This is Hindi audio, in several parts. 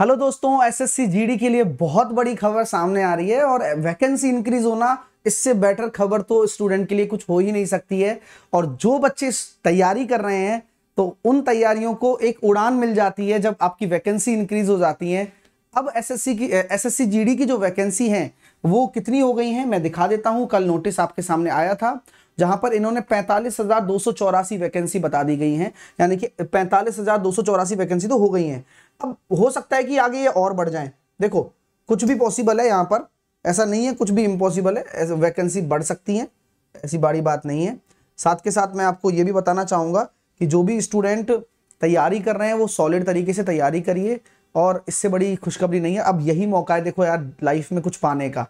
हेलो दोस्तों एसएससी जीडी के लिए बहुत बड़ी खबर सामने आ रही है और वैकेंसी इंक्रीज होना इससे बेटर खबर तो स्टूडेंट के लिए कुछ हो ही नहीं सकती है और जो बच्चे तैयारी कर रहे हैं तो उन तैयारियों को एक उड़ान मिल जाती है जब आपकी वैकेंसी इंक्रीज हो जाती है अब एसएससी की एसएससी जीडी की जो वैकेंसी है वो कितनी हो गई है मैं दिखा देता हूँ कल नोटिस आपके सामने आया था जहां पर इन्होंने पैंतालीस हजार दो सौ चौरासी वैकेंसी बता दी गई है यानी कि पैंतालीस हजार दो सौ चौरासी वैकेंसी तो हो गई है अब हो सकता है कि आगे ये और बढ़ जाएं देखो कुछ भी पॉसिबल है यहाँ पर ऐसा नहीं है कुछ भी इम्पॉसिबल है ऐसे वैकेंसी बढ़ सकती है ऐसी बड़ी बात नहीं है साथ के साथ मैं आपको ये भी बताना चाहूँगा कि जो भी स्टूडेंट तैयारी कर रहे हैं वो सॉलिड तरीके से तैयारी करिए और इससे बड़ी खुशखबरी नहीं है अब यही मौका है देखो यार लाइफ में कुछ पाने का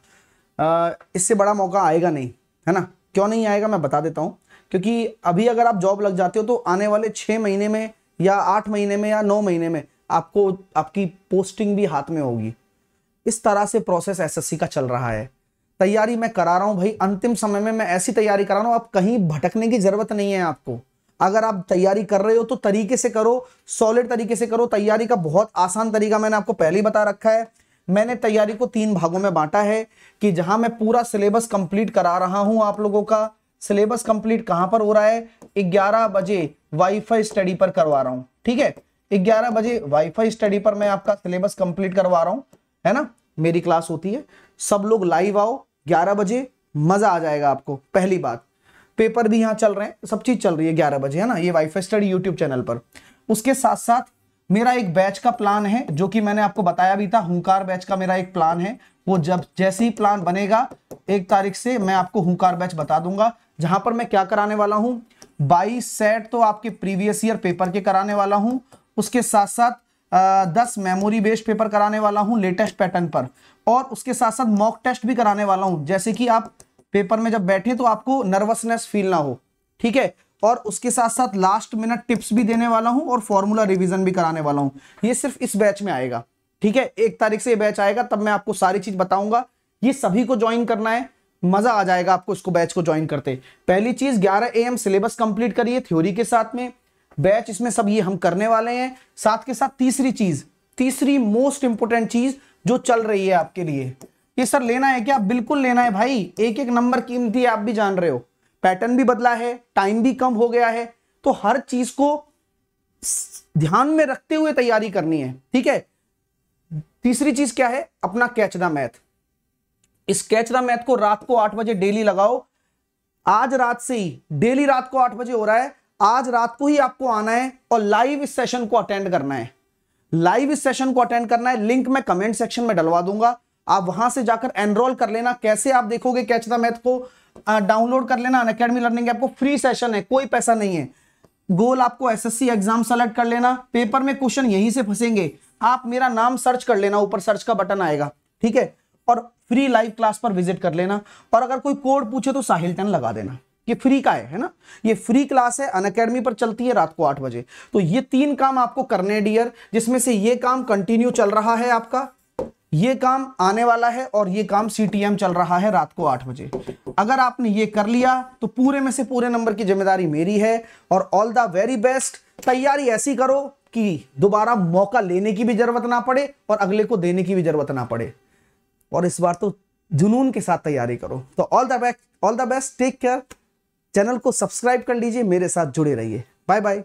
आ, इससे बड़ा मौका आएगा नहीं है ना क्यों नहीं आएगा मैं बता देता हूँ क्योंकि अभी अगर आप जॉब लग जाते हो तो आने वाले छः महीने में या आठ महीने में या नौ महीने में आपको आपकी पोस्टिंग भी हाथ में होगी इस तरह से प्रोसेस एसएससी का चल रहा है तैयारी मैं करा रहा हूँ भाई अंतिम समय में मैं ऐसी तैयारी करा रहा हूँ आप कहीं भटकने की जरूरत नहीं है आपको अगर आप तैयारी कर रहे हो तो तरीके से करो सॉलिड तरीके से करो तैयारी का बहुत आसान तरीका मैंने आपको पहले ही बता रखा है मैंने तैयारी को तीन भागों में बांटा है कि जहां मैं पूरा सिलेबस कंप्लीट करा रहा हूं आप लोगों का सिलेबस कंप्लीट कहां पर हो रहा है 11 बजे वाईफाई स्टडी पर करवा रहा हूं ठीक है ग्यारह बजे वाईफाई स्टडी पर मैं आपका सिलेबस कंप्लीट करवा रहा हूं है ना मेरी क्लास होती है सब लोग लाइव आओ ग्यारह बजे मजा आ जाएगा आपको पहली बात पेपर भी यहां चल रहे हैं सब चीज चल रही है 11 बजे है ना ये वाईफाई स्टडी यूट्यूब चैनल पर उसके साथ साथ मेरा एक बैच का प्लान है जो कि मैंने आपको बताया भी था हुंकार बैच का मेरा एक प्लान है वो जब जैसे ही प्लान बनेगा एक तारीख से मैं आपको हुंकार बैच बता दूंगा जहां पर मैं क्या कराने वाला हूँ बाईस सेट तो आपके प्रीवियस ईयर पेपर के कराने वाला हूं उसके साथ साथ दस मेमोरी बेस्ड पेपर कराने वाला हूँ लेटेस्ट पैटर्न पर और उसके साथ साथ मॉक टेस्ट भी कराने वाला हूँ जैसे कि आप पेपर में जब बैठे तो आपको नर्वसनेस फील ना हो ठीक है और उसके साथ साथ लास्ट मिनट टिप्स भी देने वाला हूँ और फॉर्मूला रिविजन भी कराने वाला हूँ ये सिर्फ इस बैच में आएगा ठीक है एक तारीख से ये बैच आएगा तब मैं आपको सारी चीज बताऊंगा ये सभी को ज्वाइन करना है मजा आ जाएगा आपको इसको बैच को ज्वाइन करते पहली चीज 11 एम सिलेबस कंप्लीट करिए थ्योरी के साथ में बैच इसमें सब ये हम करने वाले हैं साथ के साथ तीसरी चीज तीसरी मोस्ट इंपोर्टेंट चीज जो चल रही है आपके लिए ये सर लेना है क्या बिल्कुल लेना है भाई एक एक नंबर कीमती आप भी जान रहे हो पैटर्न भी बदला है टाइम भी कम हो गया है तो हर चीज को ध्यान में रखते हुए तैयारी करनी है ठीक है तीसरी चीज क्या है अपना कैच द मैथ इस कैच द मैथ को रात को आठ बजे डेली लगाओ आज रात से ही डेली रात को आठ बजे हो रहा है आज रात को ही आपको आना है और लाइव इस सेशन को अटेंड करना है लाइव इस सेशन को अटेंड करना है लिंक मैं कमेंट सेक्शन में डलवा दूंगा आप वहां से जाकर एनरोल कर लेना कैसे आप देखोगे कैच द मैथ को डाउनलोड कर लेना अनकेडमी लर्निंग आपको फ्री सेशन है कोई पैसा नहीं है गोल आपको एसएससी एग्जाम सेलेक्ट कर लेना पेपर में क्वेश्चन यहीं से फंसेंगे आप मेरा नाम सर्च कर लेना ऊपर सर्च का बटन आएगा ठीक है और फ्री लाइव क्लास पर विजिट कर लेना और अगर कोई कोड पूछे तो साहिल टन लगा देना ये फ्री का है है ना ये फ्री क्लास है अन अकेडमी पर चलती है रात को आठ बजे तो ये तीन काम आपको करने डियर जिसमें से ये काम कंटिन्यू चल रहा है आपका ये काम आने वाला है और ये काम सीटीएम चल रहा है रात को आठ बजे अगर आपने ये कर लिया तो पूरे में से पूरे नंबर की जिम्मेदारी मेरी है और ऑल द वेरी बेस्ट तैयारी ऐसी करो कि दोबारा मौका लेने की भी जरूरत ना पड़े और अगले को देने की भी जरूरत ना पड़े और इस बार तो जुनून के साथ तैयारी करो तो all the best all the best take care channel को सब्सक्राइब कर लीजिए मेरे साथ जुड़े रहिए बाय बाय